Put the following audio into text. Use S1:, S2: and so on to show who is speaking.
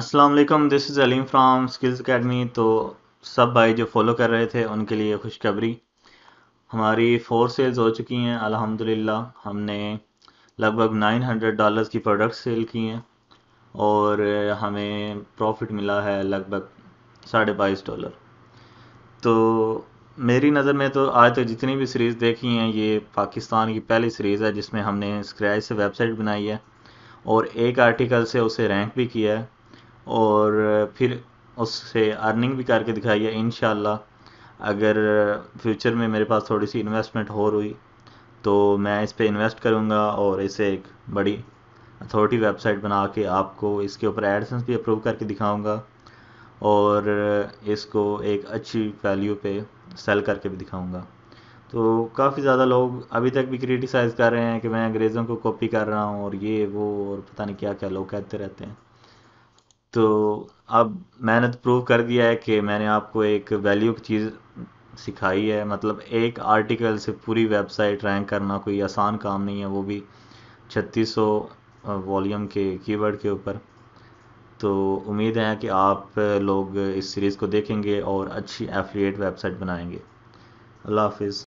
S1: अस्सलाम वालेकुम this is Aleem from skills academy तो सब भाई जो फॉलो कर रहे थे उनके लिए खुशखबरी हमारी फोर सेल्स हो चुकी हैं अल्हम्दुलिल्लाह हमने लगभग 900 डॉलर्स की प्रोडक्ट सेल की हैं और हमें प्रॉफिट मिला है लगभग साढ़े बाईस डॉलर तो मेरी नज़र में तो आज तक तो जितनी भी सीरीज़ देखी हैं ये पाकिस्तान की पहली सीरीज़ है जिसमें हमने स्क्रैच से वेबसाइट बनाई है और एक आर्टिकल से उसे रैंक भी किया है और फिर उससे अर्निंग भी करके दिखाई है इन अगर फ्यूचर में मेरे पास थोड़ी सी इन्वेस्टमेंट हो रही तो मैं इस पर इन्वेस्ट करूँगा और इसे एक बड़ी अथॉरिटी वेबसाइट बना के आपको इसके ऊपर एडसेंस भी अप्रूव करके दिखाऊँगा और इसको एक अच्छी वैल्यू पे सेल करके भी दिखाऊँगा तो काफ़ी ज़्यादा लोग अभी तक भी क्रिटिसाइज़ कर रहे हैं कि मैं अंग्रेज़ों को कॉपी कर रहा हूँ और ये वो और पता नहीं क्या क्या लोग कहते रहते हैं तो अब मैंने तो प्रूव कर दिया है कि मैंने आपको एक वैल्यू की चीज़ सिखाई है मतलब एक आर्टिकल से पूरी वेबसाइट रैंक करना कोई आसान काम नहीं है वो भी 3600 वॉल्यूम के कीवर्ड के ऊपर तो उम्मीद है कि आप लोग इस सीरीज़ को देखेंगे और अच्छी एफिलिएट वेबसाइट बनाएंगे अल्लाह हाफिज़